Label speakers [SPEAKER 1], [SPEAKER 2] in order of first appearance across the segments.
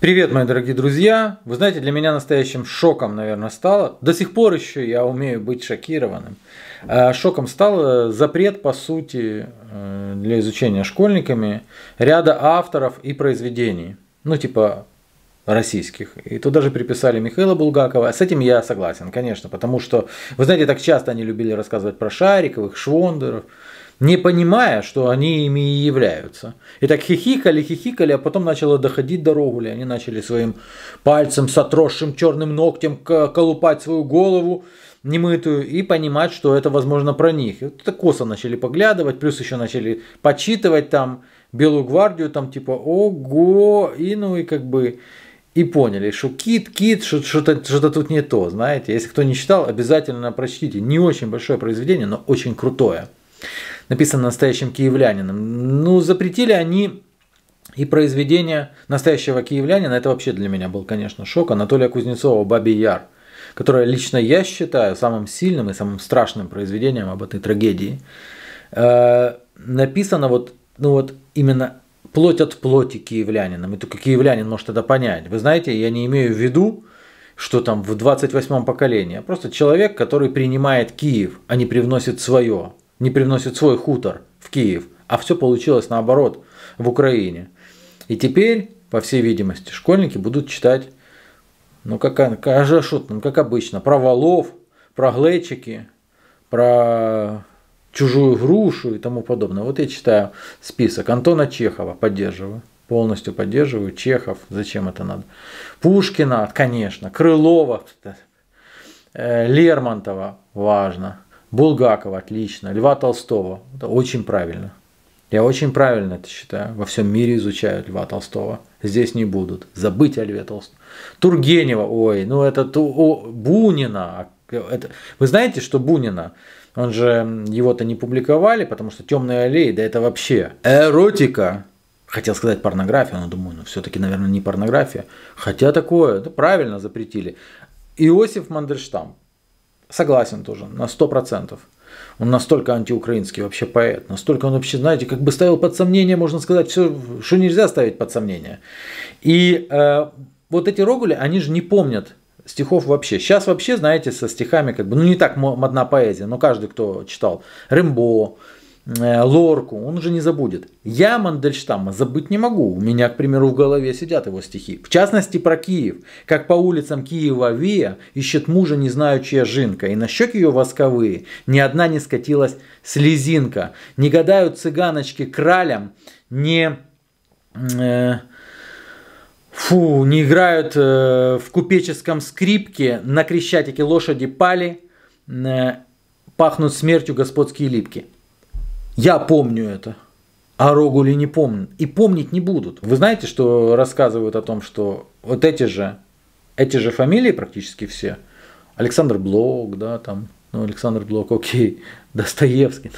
[SPEAKER 1] Привет, мои дорогие друзья! Вы знаете, для меня настоящим шоком, наверное, стало, до сих пор еще я умею быть шокированным, а, шоком стал запрет, по сути, э, для изучения школьниками ряда авторов и произведений, ну типа российских. И туда же приписали Михаила Булгакова. С этим я согласен, конечно, потому что, вы знаете, так часто они любили рассказывать про Шариковых, Швондеров, не понимая, что они ими и являются. И так хихикали, хихикали, а потом начало доходить до Рогуля. Они начали своим пальцем с отросшим черным ногтем колупать свою голову немытую и понимать, что это, возможно, про них. И вот это косо начали поглядывать, плюс еще начали почитывать там Белую гвардию, там типа ого, и ну и как бы и поняли, что кит, кит, что-то, что тут не то, знаете. Если кто не читал, обязательно прочтите. Не очень большое произведение, но очень крутое написано настоящим киевлянином. Ну, запретили они и произведение настоящего киевлянина, это вообще для меня был, конечно, шок, Анатолия Кузнецова «Бабий Яр», которое лично я считаю самым сильным и самым страшным произведением об этой трагедии. Э, написано вот, ну вот именно плоть от плоти киевлянином, и только киевлянин может это понять. Вы знаете, я не имею в виду, что там в 28-м поколении, просто человек, который принимает Киев, а не привносит свое не привносит свой хутор в Киев, а все получилось наоборот в Украине. И теперь, по всей видимости, школьники будут читать, ну как, как, ну, как обычно, про валов, про глечики, про чужую грушу и тому подобное. Вот я читаю список Антона Чехова, поддерживаю, полностью поддерживаю. Чехов, зачем это надо? Пушкина, конечно, Крылова, э, Лермонтова, важно. Булгакова, отлично. Льва Толстого, это очень правильно. Я очень правильно это считаю. Во всем мире изучают Льва Толстого. Здесь не будут. Забыть о Льве Толстом. Тургенева, ой, ну это ту, о, Бунина. Это, вы знаете, что Бунина? Он же его-то не публиковали, потому что темные аллеи, да это вообще эротика. Хотел сказать порнография, но думаю, ну все-таки, наверное, не порнография. Хотя такое, да правильно запретили. Иосиф Мандельштам, Согласен тоже, на 100%. Он настолько антиукраинский вообще поэт, настолько он вообще, знаете, как бы ставил под сомнение, можно сказать, все, что нельзя ставить под сомнение. И э, вот эти рогули, они же не помнят стихов вообще. Сейчас вообще, знаете, со стихами как бы, ну не так модна поэзия, но каждый, кто читал Рэмбо, Э, Лорку, он уже не забудет. Я Мандельштама забыть не могу. У меня, к примеру, в голове сидят его стихи. В частности, про Киев. Как по улицам Киева Вия ищет мужа, не знаю, чья жинка. И на щеки ее восковые ни одна не скатилась слезинка. Не гадают цыганочки кралям, не... Э, фу, не играют э, в купеческом скрипке, на крещатике лошади пали, э, пахнут смертью господские липки. Я помню это. А Рогули не помнят. И помнить не будут. Вы знаете, что рассказывают о том, что вот эти же, эти же фамилии практически все. Александр Блок, да, там, ну, Александр Блок, окей, Достоевский.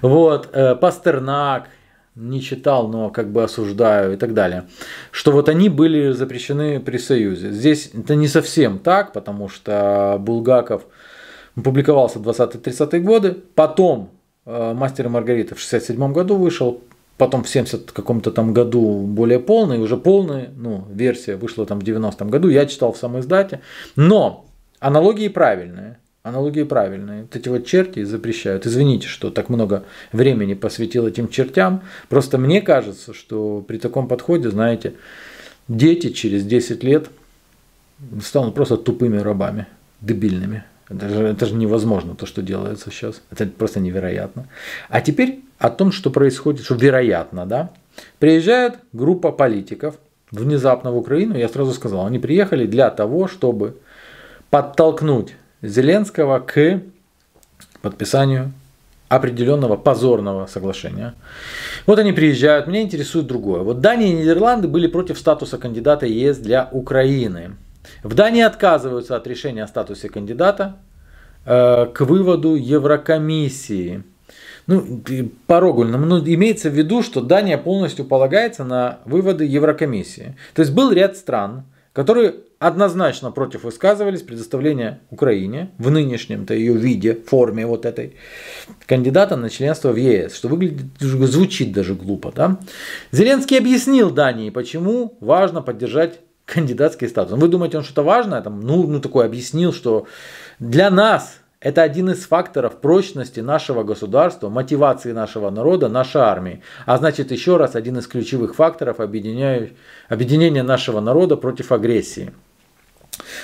[SPEAKER 1] Вот, э, Пастернак, не читал, но как бы осуждаю и так далее, что вот они были запрещены при Союзе. Здесь это не совсем так, потому что Булгаков публиковался в 20-30-е годы, потом Э, Мастер и Маргарита в 67 году вышел, потом в 70 каком-то там году более полный, уже полная ну, версия вышла там в 90-м году, я читал в самой издате, но аналогии правильные, аналогии правильные, вот эти вот черти запрещают, извините, что так много времени посвятил этим чертям, просто мне кажется, что при таком подходе, знаете, дети через 10 лет станут просто тупыми рабами, дебильными. Это же, это же невозможно, то, что делается сейчас. Это просто невероятно. А теперь о том, что происходит, что вероятно, да. Приезжает группа политиков внезапно в Украину, я сразу сказал, они приехали для того, чтобы подтолкнуть Зеленского к подписанию определенного позорного соглашения. Вот они приезжают, меня интересует другое. Вот Дания и Нидерланды были против статуса кандидата ЕС для Украины. В Дании отказываются от решения о статусе кандидата э, к выводу Еврокомиссии. Ну, по Рогульному, ну, имеется в виду, что Дания полностью полагается на выводы Еврокомиссии. То есть был ряд стран, которые однозначно против высказывались предоставления Украине в нынешнем-то ее виде, форме вот этой кандидата на членство в ЕС, что выглядит, звучит даже глупо. Да? Зеленский объяснил Дании, почему важно поддержать кандидатский статус. Вы думаете, он что-то важное? Там, ну, ну, такой объяснил, что для нас это один из факторов прочности нашего государства, мотивации нашего народа, нашей армии. А значит, еще раз, один из ключевых факторов объединяю, объединения нашего народа против агрессии.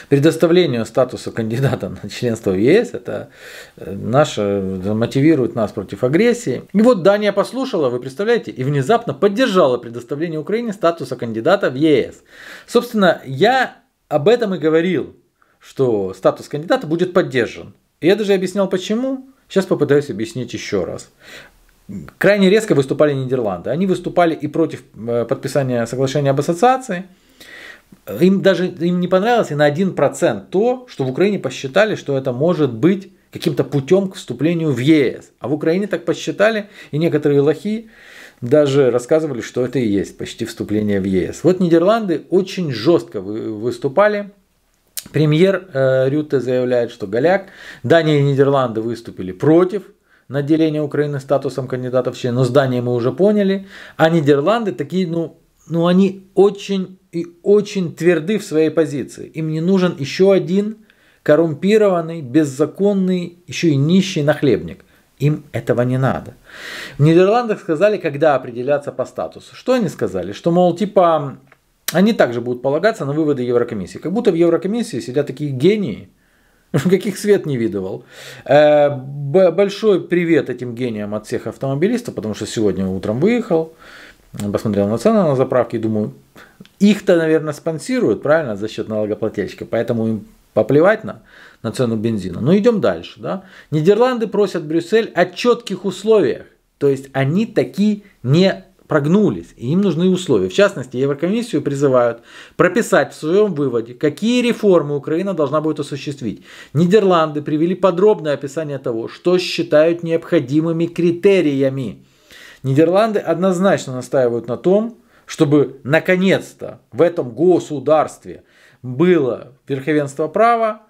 [SPEAKER 1] Предоставлению статуса кандидата на членство в ЕС это э, наше э, мотивирует нас против агрессии. И вот Дания послушала, вы представляете, и внезапно поддержала предоставление Украине статуса кандидата в ЕС. Собственно, я об этом и говорил, что статус кандидата будет поддержан. И я даже объяснял почему. Сейчас попытаюсь объяснить еще раз. Крайне резко выступали Нидерланды. Они выступали и против э, подписания соглашения об ассоциации – им даже им не понравилось и на 1% то, что в Украине посчитали, что это может быть каким-то путем к вступлению в ЕС. А в Украине так посчитали, и некоторые лохи даже рассказывали, что это и есть почти вступление в ЕС. Вот Нидерланды очень жестко выступали. Премьер э, Рюте заявляет, что Голяк, Дания и Нидерланды выступили против наделения Украины статусом кандидата в член, но с Данией мы уже поняли, а Нидерланды такие, ну, ну они очень и очень тверды в своей позиции. Им не нужен еще один коррумпированный, беззаконный, еще и нищий нахлебник. Им этого не надо. В Нидерландах сказали, когда определяться по статусу. Что они сказали? Что, мол, типа, они также будут полагаться на выводы Еврокомиссии. Как будто в Еврокомиссии сидят такие гении, каких свет не видывал. Э, большой привет этим гениям от всех автомобилистов, потому что сегодня утром выехал, посмотрел на цены на заправке и думаю, их-то, наверное, спонсируют, правильно, за счет налогоплательщика, поэтому им поплевать на, на цену бензина. Но идем дальше. Да? Нидерланды просят Брюссель о четких условиях. То есть они такие не прогнулись, и им нужны условия. В частности, Еврокомиссию призывают прописать в своем выводе, какие реформы Украина должна будет осуществить. Нидерланды привели подробное описание того, что считают необходимыми критериями. Нидерланды однозначно настаивают на том, чтобы наконец-то в этом государстве было верховенство права,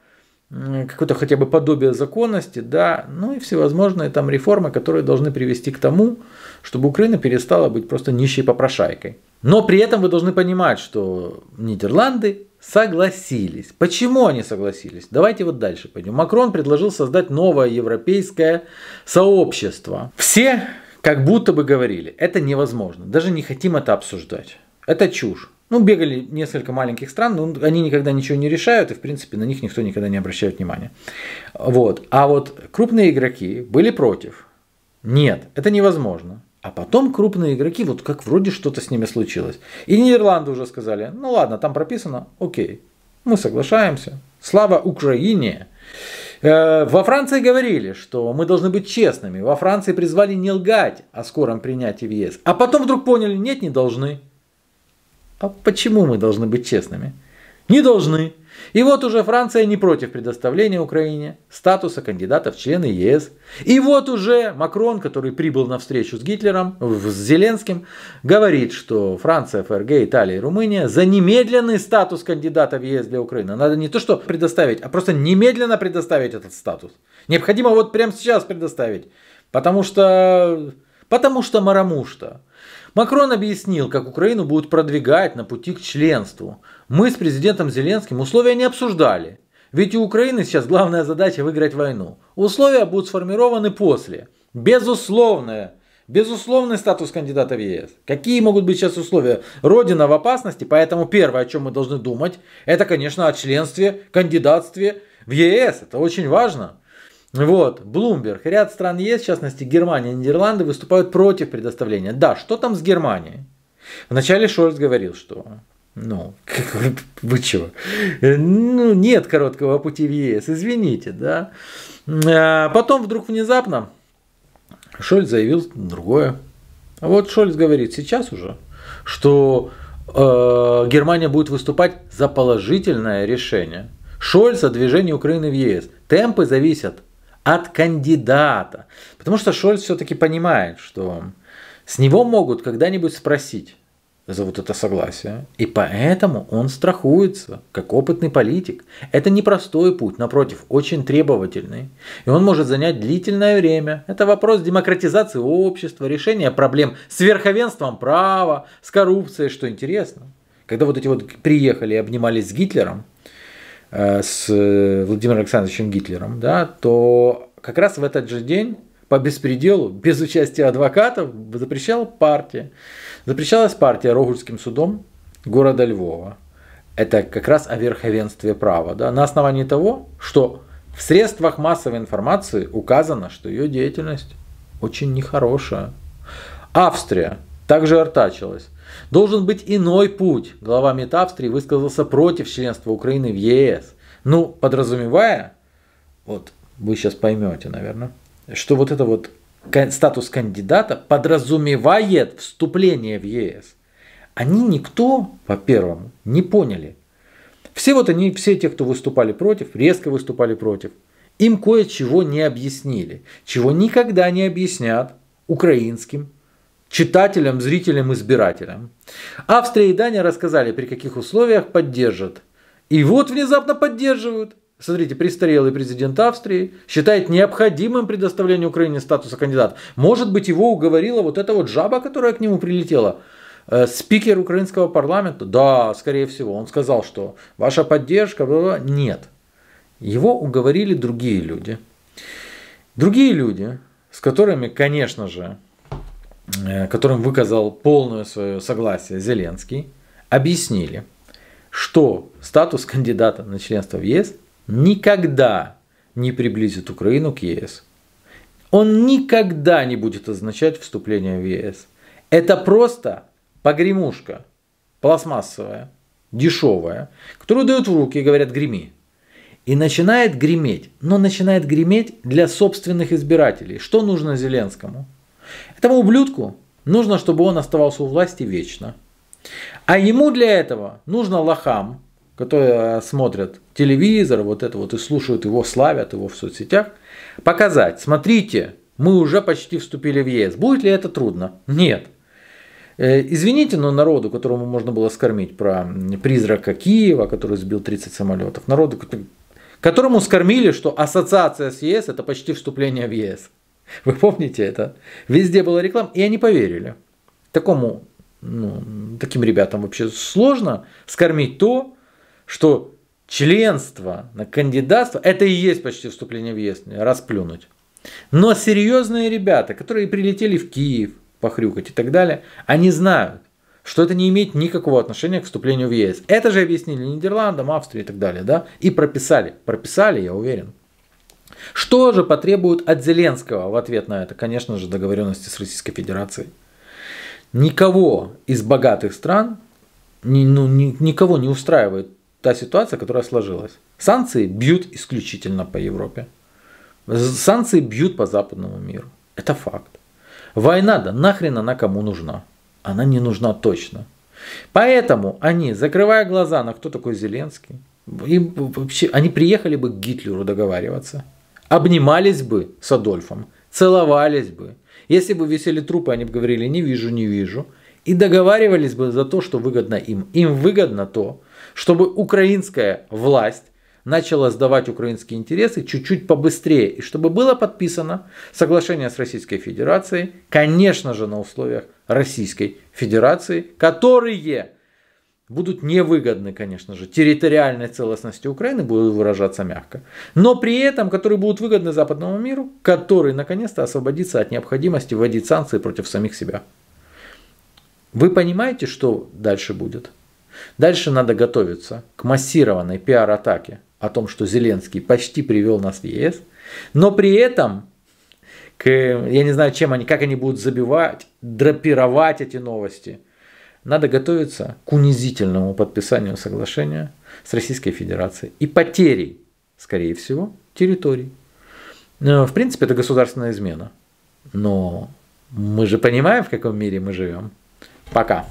[SPEAKER 1] какое-то хотя бы подобие законности, да, ну и всевозможные там реформы, которые должны привести к тому, чтобы Украина перестала быть просто нищей попрошайкой. Но при этом вы должны понимать, что Нидерланды согласились. Почему они согласились? Давайте вот дальше пойдем. Макрон предложил создать новое европейское сообщество. Все как будто бы говорили, это невозможно, даже не хотим это обсуждать. Это чушь. Ну, бегали несколько маленьких стран, но они никогда ничего не решают, и, в принципе, на них никто никогда не обращает внимания. Вот. А вот крупные игроки были против. Нет, это невозможно. А потом крупные игроки, вот как вроде что-то с ними случилось. И Нидерланды уже сказали, ну ладно, там прописано, окей, мы соглашаемся. Слава Украине! Э, во Франции говорили, что мы должны быть честными. Во Франции призвали не лгать о скором принятии в ЕС. А потом вдруг поняли, нет, не должны. А почему мы должны быть честными? Не должны. И вот уже Франция не против предоставления Украине статуса кандидата в члены ЕС. И вот уже Макрон, который прибыл на встречу с Гитлером, с Зеленским, говорит, что Франция, ФРГ, Италия и Румыния за немедленный статус кандидата в ЕС для Украины. Надо не то что предоставить, а просто немедленно предоставить этот статус. Необходимо вот прямо сейчас предоставить. Потому что... Потому что марамушта. Макрон объяснил, как Украину будут продвигать на пути к членству. Мы с президентом Зеленским условия не обсуждали. Ведь у Украины сейчас главная задача выиграть войну. Условия будут сформированы после. Безусловное. Безусловный статус кандидата в ЕС. Какие могут быть сейчас условия? Родина в опасности, поэтому первое, о чем мы должны думать, это, конечно, о членстве, кандидатстве в ЕС. Это очень важно. Вот, Блумберг. Ряд стран ЕС, в частности Германия и Нидерланды, выступают против предоставления. Да, что там с Германией? Вначале Шольц говорил, что ну, вы, чего? Э, ну, нет короткого пути в ЕС, извините, да. Э, потом вдруг внезапно Шольц заявил другое. Вот Шольц говорит сейчас уже, что э, Германия будет выступать за положительное решение. Шольц о движении Украины в ЕС. Темпы зависят от кандидата. Потому что Шольц все-таки понимает, что с него могут когда-нибудь спросить, за вот это согласие. И поэтому он страхуется, как опытный политик. Это непростой путь, напротив, очень требовательный. И он может занять длительное время. Это вопрос демократизации общества, решения проблем с верховенством права, с коррупцией, что интересно. Когда вот эти вот приехали и обнимались с Гитлером, э, с Владимиром Александровичем Гитлером, да, то как раз в этот же день по беспределу, без участия адвокатов, запрещала партия. Запрещалась партия Рогульским судом города Львова. Это как раз о верховенстве права. Да? На основании того, что в средствах массовой информации указано, что ее деятельность очень нехорошая. Австрия также артачилась. Должен быть иной путь. Глава МИД Австрии высказался против членства Украины в ЕС. Ну, подразумевая, вот вы сейчас поймете, наверное, что вот это вот статус кандидата подразумевает вступление в ЕС. Они никто, во-первых, не поняли. Все вот они, все те, кто выступали против, резко выступали против, им кое-чего не объяснили, чего никогда не объяснят украинским читателям, зрителям, избирателям. Австрия и Дания рассказали, при каких условиях поддержат. И вот внезапно поддерживают. Смотрите, престарелый президент Австрии считает необходимым предоставление Украине статуса кандидата. Может быть, его уговорила вот эта вот жаба, которая к нему прилетела. Э, спикер украинского парламента? Да, скорее всего. Он сказал, что ваша поддержка... -бла -бла. Нет. Его уговорили другие люди. Другие люди, с которыми, конечно же, э, которым выказал полное свое согласие Зеленский, объяснили, что статус кандидата на членство в ЕС никогда не приблизит Украину к ЕС. Он никогда не будет означать вступление в ЕС. Это просто погремушка, пластмассовая, дешевая, которую дают в руки и говорят «греми». И начинает греметь, но начинает греметь для собственных избирателей. Что нужно Зеленскому? Этому ублюдку нужно, чтобы он оставался у власти вечно. А ему для этого нужно лохам, которые э, смотрят телевизор, вот это вот и слушают его, славят его в соцсетях, показать, смотрите, мы уже почти вступили в ЕС. Будет ли это трудно? Нет. Э, извините, но народу, которому можно было скормить про призрака Киева, который сбил 30 самолетов, народу, которому скормили, что ассоциация с ЕС это почти вступление в ЕС. Вы помните это? Везде была реклама, и они поверили. Такому, ну, таким ребятам вообще сложно скормить то, что членство на кандидатство, это и есть почти вступление в ЕС, расплюнуть. Но серьезные ребята, которые прилетели в Киев похрюкать и так далее, они знают, что это не имеет никакого отношения к вступлению в ЕС. Это же объяснили Нидерландам, Австрии и так далее, да, и прописали, прописали, я уверен. Что же потребуют от Зеленского в ответ на это? Конечно же, договоренности с Российской Федерацией. Никого из богатых стран, ни, ну, ни, никого не устраивает та ситуация, которая сложилась. Санкции бьют исключительно по Европе. Санкции бьют по западному миру. Это факт. Война, да нахрен она кому нужна? Она не нужна точно. Поэтому они, закрывая глаза на кто такой Зеленский, им вообще, они приехали бы к Гитлеру договариваться, обнимались бы с Адольфом, целовались бы. Если бы висели трупы, они бы говорили «не вижу, не вижу», и договаривались бы за то, что выгодно им. Им выгодно то, чтобы украинская власть начала сдавать украинские интересы чуть-чуть побыстрее, и чтобы было подписано соглашение с Российской Федерацией, конечно же, на условиях Российской Федерации, которые будут невыгодны, конечно же, территориальной целостности Украины, будут выражаться мягко, но при этом, которые будут выгодны западному миру, который наконец-то освободится от необходимости вводить санкции против самих себя. Вы понимаете, что дальше будет? Дальше надо готовиться к массированной пиар-атаке о том, что Зеленский почти привел нас в ЕС, но при этом к, я не знаю, чем они, как они будут забивать, драпировать эти новости. Надо готовиться к унизительному подписанию соглашения с Российской Федерацией и потерей, скорее всего, территорий. Ну, в принципе, это государственная измена. Но мы же понимаем, в каком мире мы живем. Пока.